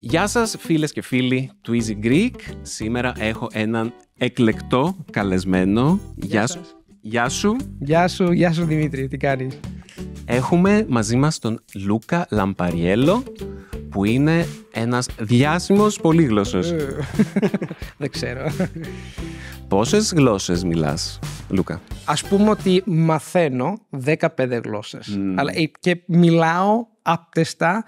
Γεια σας φίλες και φίλοι του Easy Greek. Σήμερα έχω έναν εκλεκτό καλεσμένο. Γεια, Γεια σου. Γεια σου, γεια σου Δημήτρη, τι κάνεις. Έχουμε μαζί μας τον Λούκα Λαμπαριέλο που είναι ένας διάσημος πολύγλωσσος. Ε, δεν ξέρω. Πόσες γλώσσες μιλάς, Λούκα? Ας πούμε ότι μαθαίνω 15 γλώσσες, αλλά ε, και μιλάω απτεστά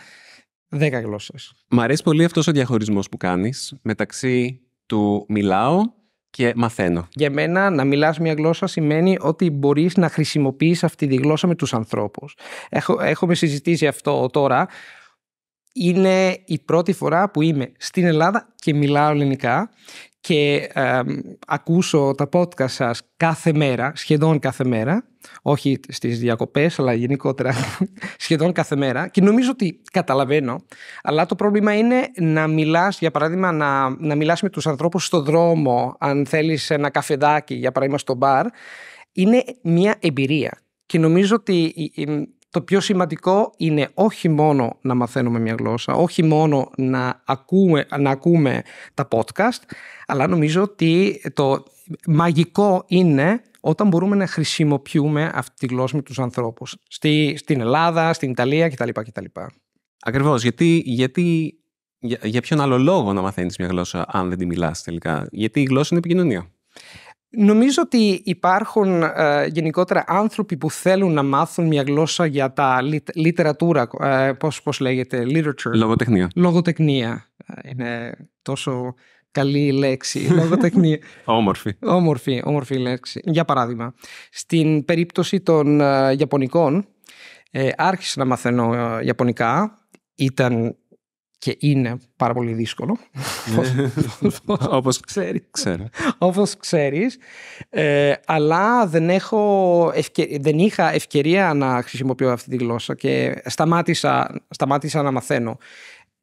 10 γλώσσε. Μ' αρέσει πολύ αυτός ο διαχωρισμός που κάνεις μεταξύ του μιλάω και μαθαίνω. Για μένα, να μιλάς μια γλώσσα σημαίνει ότι μπορείς να χρησιμοποιείς αυτή τη γλώσσα με τους ανθρώπους. Έχουμε συζητήσει αυτό τώρα. Είναι η πρώτη φορά που είμαι στην Ελλάδα και μιλάω ελληνικά και ακούσω τα podcast σας κάθε μέρα, σχεδόν κάθε μέρα, όχι στις διακοπές αλλά γενικότερα σχεδόν κάθε μέρα και νομίζω ότι καταλαβαίνω, αλλά το πρόβλημα είναι να μιλάς, για παράδειγμα, να, να μιλάς με τους ανθρώπους στο δρόμο, αν θέλεις ένα καφεδάκι, για παράδειγμα στο μπαρ, είναι μια εμπειρία. Και νομίζω ότι το πιο σημαντικό είναι όχι μόνο να μαθαίνουμε μια γλώσσα, όχι μόνο να ακούμε, να ακούμε τα podcast, αλλά νομίζω ότι το μαγικό είναι όταν μπορούμε να χρησιμοποιούμε αυτή τη γλώσσα με τους ανθρώπους. Στη, στην Ελλάδα, στην Ιταλία κτλ. κτλ. Ακριβώς, γιατί, γιατί για, για ποιον άλλο λόγο να μαθαίνεις μια γλώσσα αν δεν τη μιλάς τελικά. Γιατί η γλώσσα είναι επικοινωνία. Νομίζω ότι υπάρχουν ε, γενικότερα άνθρωποι που θέλουν να μάθουν μια γλώσσα για τα λιτερατούρα, ε, πώς, λέγεται, literature. Λογοτεχνία. Λογοτεχνία. Ε, είναι τόσο καλή λέξη, λογοτεχνία. όμορφη. Όμορφη, όμορφη λέξη. Για παράδειγμα, στην περίπτωση των Ιαπωνικών, άρχισα να μαθαίνω Ιαπωνικά, ήταν και είναι πάρα πολύ δύσκολο. Ναι. Όπως ξέρεις. Όπως ξέρεις. Ε, αλλά δεν, είχα ευκαιρία να χρησιμοποιώ αυτή τη γλώσσα και σταμάτησα, σταμάτησα να μαθαίνω.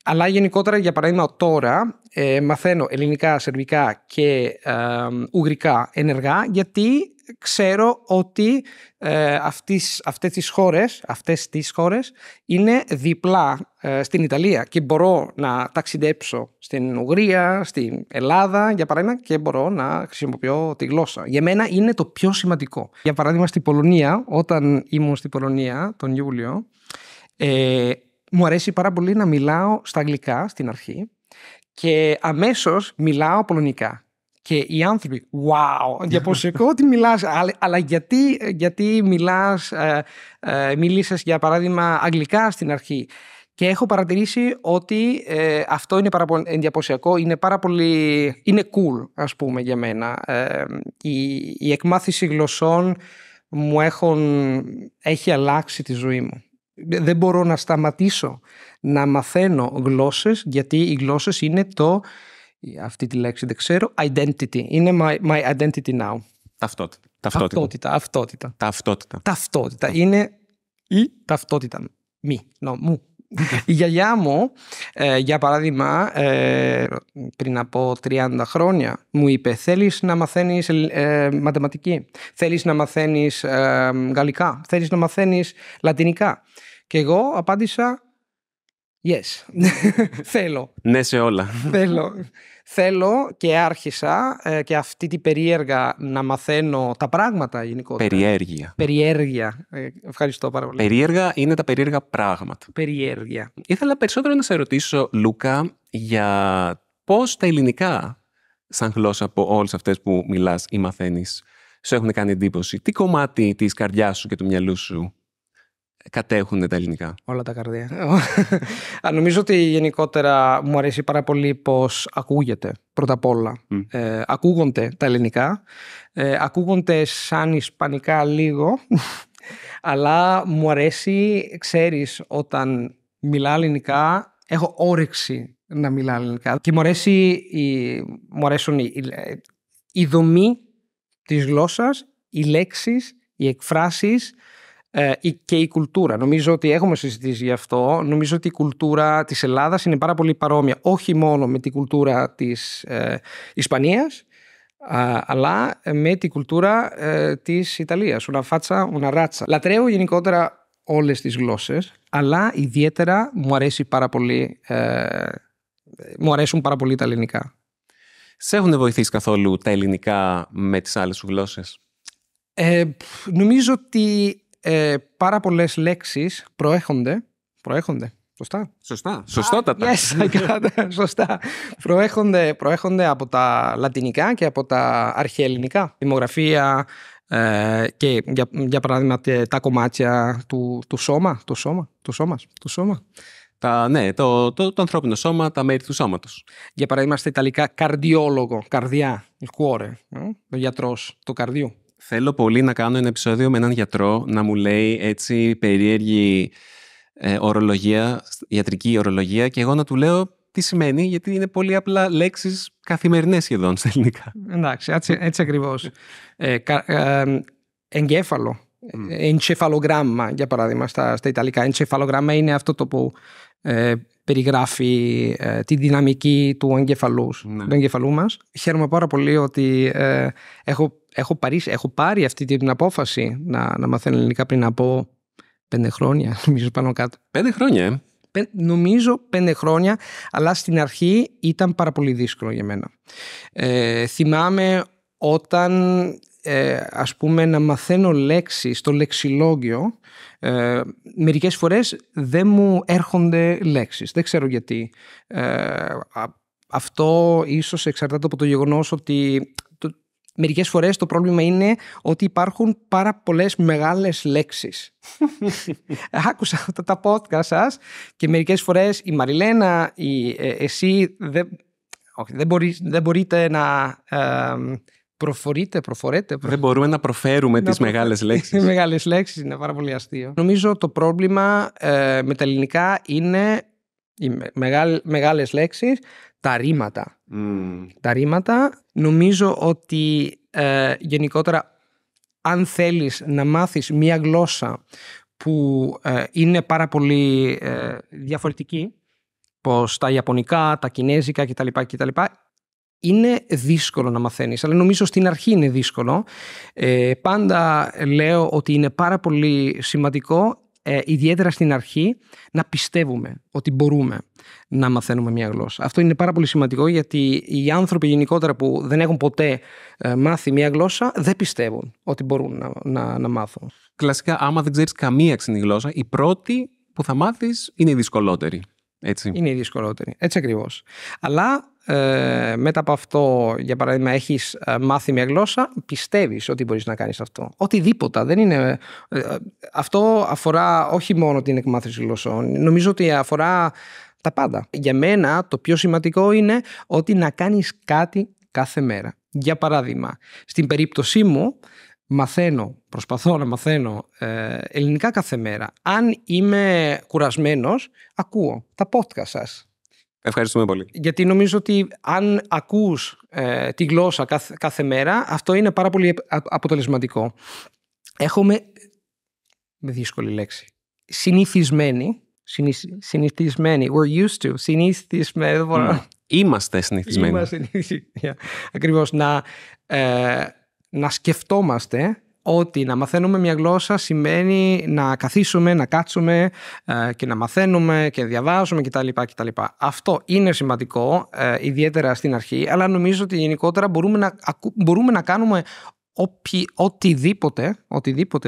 Αλλά γενικότερα, για παράδειγμα, τώρα ε, μαθαίνω ελληνικά, σερβικά και ε, ενεργά, γιατί ξέρω ότι ε, αυτές, αυτές, τις χώρες, αυτές τις χώρες είναι διπλά ε, στην Ιταλία και μπορώ να ταξιδέψω στην Ουγγρία, στην Ελλάδα για παράδειγμα και μπορώ να χρησιμοποιώ τη γλώσσα. Για μένα είναι το πιο σημαντικό. Για παράδειγμα στην Πολωνία, όταν ήμουν στην Πολωνία τον Ιούλιο, ε, μου αρέσει πάρα πολύ να μιλάω στα αγγλικά στην αρχή και αμέσως μιλάω πολωνικά. Και οι άνθρωποι, wow, διαποσιακό ότι μιλάς, αλλά, γιατί, γιατί μιλάς, ε, ε, μιλήσες για παράδειγμα αγγλικά στην αρχή. Και έχω παρατηρήσει ότι ε, αυτό είναι πάρα πολύ εντυπωσιακό, είναι πάρα πολύ, είναι cool ας πούμε για μένα. η, η εκμάθηση γλωσσών μου έχουν, έχει αλλάξει τη ζωή μου δεν μπορώ να σταματήσω να μαθαίνω γλώσσες γιατί οι γλώσσες είναι το, αυτή τη λέξη δεν ξέρω, identity. Είναι my, my identity now. Ταυτότητα. Ταυτότητα. Ταυτότητα. Ταυτότητα. Είναι η ταυτότητα. Μη. Νομού. μου. Η γιαγιά μου, ε, για παράδειγμα, ε, πριν από 30 χρόνια, μου είπε «Θέλεις να μαθαίνεις ε, μαθηματική, θέλεις να μαθαίνεις γαλλικά, θέλεις να μαθαίνεις λατινικά». Και εγώ απάντησα Yes. Θέλω. Ναι σε όλα. Θέλω. Θέλω και άρχισα ε, και αυτή την περίεργα να μαθαίνω τα πράγματα γενικότερα. Περιέργεια. Περιέργεια. Ε, ευχαριστώ πάρα πολύ. Περίεργα είναι τα περίεργα πράγματα. Περιέργεια. Ήθελα περισσότερο να σε ρωτήσω, Λούκα, για πώς τα ελληνικά, σαν γλώσσα από όλες αυτές που μιλάς ή μαθαίνεις, σου έχουν κάνει εντύπωση. Τι κομμάτι της καρδιάς σου και του μυαλού σου κατέχουν τα ελληνικά. Όλα τα καρδία. Νομίζω ότι γενικότερα μου αρέσει πάρα πολύ πώς ακούγεται πρώτα απ' όλα. Ε, ακούγονται τα ελληνικά, ε, ακούγονται σαν ισπανικά λίγο, αλλά μου αρέσει, ξέρεις, όταν μιλά ελληνικά έχω όρεξη να μιλά ελληνικά και μου, αρέσει η, μου αρέσουν η, η, η δομή της γλώσσας, οι λέξεις, οι εκφράσεις ε, και η κουλτούρα. Νομίζω ότι έχουμε συζητήσει γι' αυτό. Νομίζω ότι η κουλτούρα της Ελλάδας είναι πάρα πολύ παρόμοια, όχι μόνο με την κουλτούρα της ε, Ισπανίας, αλλά με την κουλτούρα ε, της Ιταλίας. Una φάτσα, ράτσα. Λατρεύω γενικότερα όλες τις γλώσσες, αλλά ιδιαίτερα μου, αρέσει πάρα πολύ, ε, μου αρέσουν πάρα πολύ τα ελληνικά. Σε έχουν βοηθήσει καθόλου τα ελληνικά με τις άλλες σου γλώσσες? Ε, νομίζω ότι ε, πάρα πολλές λέξεις προέρχονται. Προέρχονται. Σωστά. Σωστά. Σωστότατα. yes, Σωστά. προέρχονται, από τα λατινικά και από τα αρχαιελληνικά. Δημογραφία ε, και για, παράδειγμα τα κομμάτια του, του σώμα. Του σώμα. Του σώμα. Του σώμα. Τα, ναι, το, το, ανθρώπινο σώμα, τα μέρη του σώματος. Για παράδειγμα, στα Ιταλικά, καρδιόλογο, καρδιά, il ε, ο του καρδιού. Θέλω πολύ να κάνω ένα επεισόδιο με έναν γιατρό να μου λέει έτσι περίεργη ε, ορολογία, ιατρική ορολογία και εγώ να του λέω τι σημαίνει, γιατί είναι πολύ απλά λέξεις καθημερινές σχεδόν στα ελληνικά. Εντάξει, έτσι, έτσι ακριβώς. Ε, εγκέφαλο, εντσεφαλογράμμα για παράδειγμα στα, στα Ιταλικά. Εντσεφαλογράμμα είναι αυτό το που ε, περιγράφει ε, τη δυναμική του εγκεφαλούς, ναι. του εγκεφαλού μας. Χαίρομαι πάρα πολύ ότι ε, έχω, έχω, πάρει, έχω πάρει αυτή την απόφαση να, να μαθαίνω ελληνικά πριν από πέντε χρόνια, νομίζω πάνω κάτω. Πέντε χρόνια, ε. νομίζω πέντε χρόνια, αλλά στην αρχή ήταν πάρα πολύ δύσκολο για μένα. Ε, θυμάμαι όταν ε, ας πούμε να μαθαίνω λέξεις στο λεξιλόγιο ε, μερικές φορές δεν μου έρχονται λέξεις δεν ξέρω γιατί ε, αυτό ίσως εξαρτάται από το γεγονός ότι το, μερικές φορές το πρόβλημα είναι ότι υπάρχουν πάρα πολλές μεγάλες λέξεις άκουσα αυτά τα podcast σας και μερικές φορές η Μαριλένα η, ε, εσύ δεν, δεν, δεν μπορείτε να ε, Προφορείτε, προφορέτε. Δεν μπορούμε να προφέρουμε τι μεγάλες λέξεις. Τι μεγάλες λέξεις είναι πάρα πολύ αστείο. Νομίζω το πρόβλημα ε, με τα ελληνικά είναι οι μεγάλ, μεγάλες λέξεις, τα ρήματα. Τα ρήματα, νομίζω ότι ε, γενικότερα αν θέλεις να μάθεις μία γλώσσα που ε, είναι πάρα πολύ ε, διαφορετική, πως τα Ιαπωνικά, τα Κινέζικα κτλ. κτλ είναι δύσκολο να μαθαίνεις, αλλά νομίζω στην αρχή είναι δύσκολο. Ε, πάντα λέω ότι είναι πάρα πολύ σημαντικό, ε, ιδιαίτερα στην αρχή, να πιστεύουμε ότι μπορούμε να μαθαίνουμε μια γλώσσα. Αυτό είναι πάρα πολύ σημαντικό γιατί οι άνθρωποι γενικότερα που δεν έχουν ποτέ ε, μάθει μια γλώσσα δεν πιστεύουν ότι μπορούν να, να, μάθουν. Κλασικά, άμα δεν ξέρεις καμία ξένη γλώσσα, η πρώτη που θα μάθεις είναι η δυσκολότερη. Έτσι. Είναι η δυσκολότερη. Έτσι ακριβώς. Αλλά ε, μετά από αυτό, για παράδειγμα, έχεις ε, μάθει μια γλώσσα, πιστεύεις ότι μπορείς να κάνεις αυτό. Οτιδήποτε. Δεν είναι, ε, ε, αυτό αφορά όχι μόνο την εκμάθηση γλωσσών. Νομίζω ότι αφορά τα πάντα. Για μένα, το πιο σημαντικό είναι ότι να κάνεις κάτι κάθε μέρα. Για παράδειγμα, στην περίπτωσή μου, μαθαίνω, προσπαθώ να μαθαίνω ελληνικά κάθε μέρα. Αν είμαι κουρασμένος, ακούω τα podcast σας. Ευχαριστούμε πολύ. Γιατί νομίζω ότι αν ακούς ε, τη γλώσσα κάθε, μέρα, αυτό είναι πάρα πολύ αποτελεσματικό. Έχουμε, με δύσκολη λέξη, συνηθισμένη, συνηθισμένη, we're used to, συνηθισμένη, mm. Είμαστε συνηθισμένοι. Είμαστε συνηθισμένοι. Ακριβώς, να, ε, να σκεφτόμαστε ότι να μαθαίνουμε μια γλώσσα σημαίνει να καθίσουμε, να κάτσουμε ε, και να μαθαίνουμε και διαβάζουμε κτλ. κτλ. Αυτό είναι σημαντικό, ε, ιδιαίτερα στην αρχή, αλλά νομίζω ότι γενικότερα μπορούμε να, μπορούμε να κάνουμε οτιδήποτε,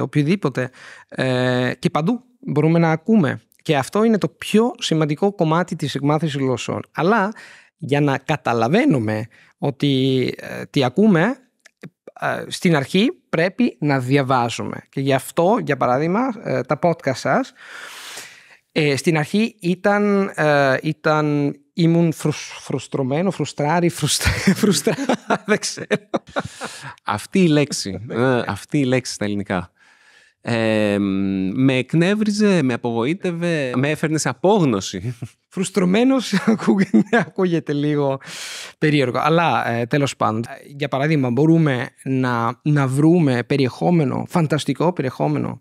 οτιδήποτε, ε, και παντού μπορούμε να ακούμε. Και αυτό είναι το πιο σημαντικό κομμάτι της εκμάθησης γλωσσών. Αλλά για να καταλαβαίνουμε ότι τι ακούμε στην αρχή πρέπει να διαβάζουμε. Και γι' αυτό, για παράδειγμα, ε, τα podcast σας, ε, στην αρχή ήταν, ε, ήταν ήμουν φρουστρωμένο, φρουστράρι, φρουστρά, δεν ξέρω. Αυτή η λέξη, αυτή η λέξη στα ελληνικά με εκνεύριζε, με απογοήτευε, με έφερνε σε απόγνωση. Φρουστρωμένος ακούγεται λίγο περίεργο. Αλλά ε, τέλος πάντων, για παράδειγμα, μπορούμε να, να βρούμε περιεχόμενο, φανταστικό περιεχόμενο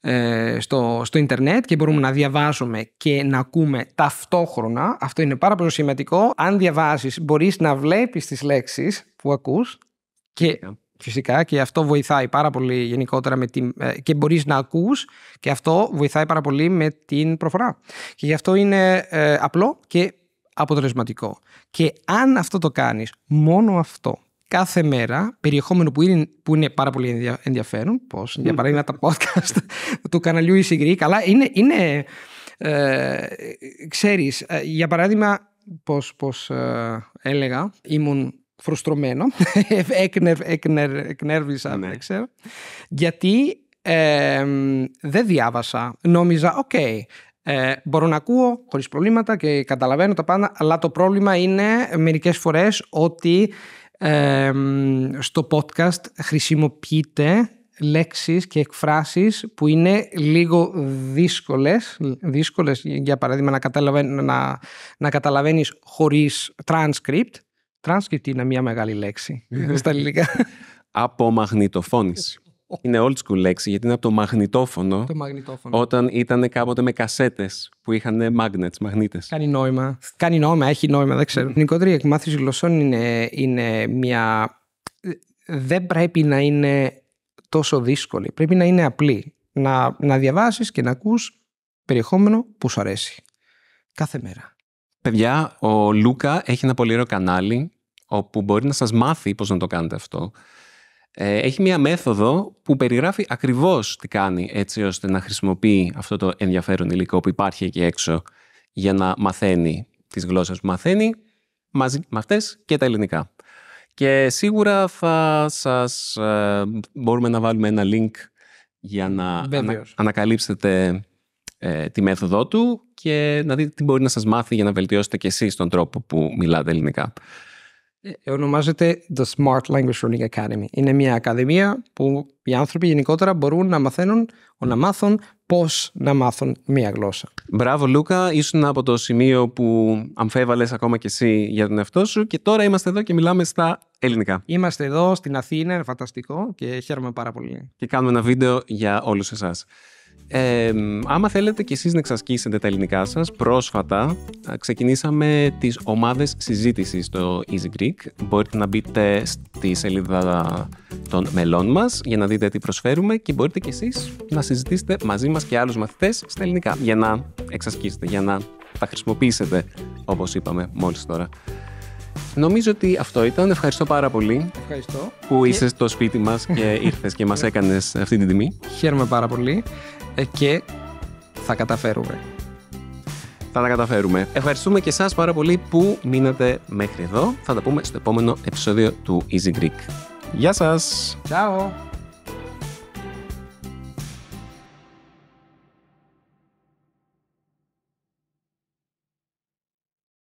ε, στο, στο Ιντερνετ και μπορούμε να διαβάζουμε και να ακούμε ταυτόχρονα. Αυτό είναι πάρα πολύ σημαντικό. Αν διαβάσεις μπορείς να βλέπεις τις λέξεις που ακούς και Φυσικά και αυτό βοηθάει πάρα πολύ γενικότερα με την, ε, και μπορείς να ακούς και αυτό βοηθάει πάρα πολύ με την προφορά. Και γι' αυτό είναι ε, απλό και αποτελεσματικό. Και αν αυτό το κάνεις, μόνο αυτό, κάθε μέρα, περιεχόμενο που είναι, που είναι πάρα πολύ ενδιαφέρον, πώς, για παράδειγμα τα podcast του καναλιού ECG, καλά, είναι, είναι ε, ξέρεις, ε, για παράδειγμα, πώς, έλεγα, ήμουν φρουστρωμένο, εκνέρβησα, έκνερ, ναι. δεν ξέρω, γιατί δεν διάβασα. Νόμιζα, οκ, ε, μπορώ να ακούω χωρίς προβλήματα και καταλαβαίνω τα πάντα, αλλά το πρόβλημα είναι μερικές φορές ότι στο podcast χρησιμοποιείται λέξεις και εκφράσεις που είναι λίγο δύσκολες, δύσκολες για παράδειγμα να, καταλαβαίνει να, να καταλαβαίνεις χωρίς transcript Transcript είναι μια μεγάλη λέξη ναι. στα ελληνικά. Απομαγνητοφώνηση. Είναι old school λέξη γιατί είναι από το μαγνητόφωνο. Το μαγνητόφωνο. Όταν ήταν κάποτε με κασέτες που είχαν magnets, μαγνήτες. Κάνει νόημα. Κάνει νόημα, έχει νόημα, δεν ξέρω. Ναι. Νικότερη εκμάθηση γλωσσών είναι, είναι μια. Δεν πρέπει να είναι τόσο δύσκολη. Πρέπει να είναι απλή. Να, να διαβάσεις και να ακούς περιεχόμενο που σου αρέσει. Κάθε μέρα. Παιδιά, ο Λούκα έχει ένα πολύ ωραίο κανάλι όπου μπορεί να σας μάθει πώς να το κάνετε αυτό. Ε, έχει μία μέθοδο που περιγράφει ακριβώς τι κάνει έτσι ώστε να χρησιμοποιεί αυτό το ενδιαφέρον υλικό που υπάρχει εκεί έξω για να μαθαίνει τις γλώσσες που μαθαίνει μαζί με αυτές και τα ελληνικά. Και σίγουρα θα σας ε, μπορούμε να βάλουμε ένα link για να ανακαλύψετε ε, τη μέθοδό του και να δείτε τι μπορεί να σας μάθει για να βελτιώσετε και εσείς τον τρόπο που μιλάτε ελληνικά. Ε, ονομάζεται The Smart Language Learning Academy. Είναι μια ακαδημία που οι άνθρωποι γενικότερα μπορούν να μαθαίνουν να μάθουν πώς να μάθουν μια γλώσσα. Μπράβο Λούκα, ήσουν από το σημείο που αμφέβαλες ακόμα και εσύ για τον εαυτό σου και τώρα είμαστε εδώ και μιλάμε στα ελληνικά. Είμαστε εδώ στην Αθήνα, φανταστικό και χαίρομαι πάρα πολύ. Και κάνουμε ένα βίντεο για όλους εσάς. Ε, άμα θέλετε κι εσείς να εξασκήσετε τα ελληνικά σας, πρόσφατα ξεκινήσαμε τις ομάδες συζήτησης στο Easy Greek. Μπορείτε να μπείτε στη σελίδα των μελών μας για να δείτε τι προσφέρουμε και μπορείτε κι εσείς να συζητήσετε μαζί μας και άλλους μαθητές στα ελληνικά για να εξασκήσετε, για να τα χρησιμοποιήσετε όπως είπαμε μόλις τώρα. Νομίζω ότι αυτό ήταν. Ευχαριστώ πάρα πολύ Ευχαριστώ. που ήσες είσαι στο σπίτι μας και ήρθες και μας έκανες αυτή την τιμή. Χαίρομαι πάρα πολύ ε, και θα καταφέρουμε. Θα τα καταφέρουμε. Ευχαριστούμε και εσάς πάρα πολύ που μείνατε μέχρι εδώ. Θα τα πούμε στο επόμενο επεισόδιο του Easy Greek. Γεια σας! Ciao.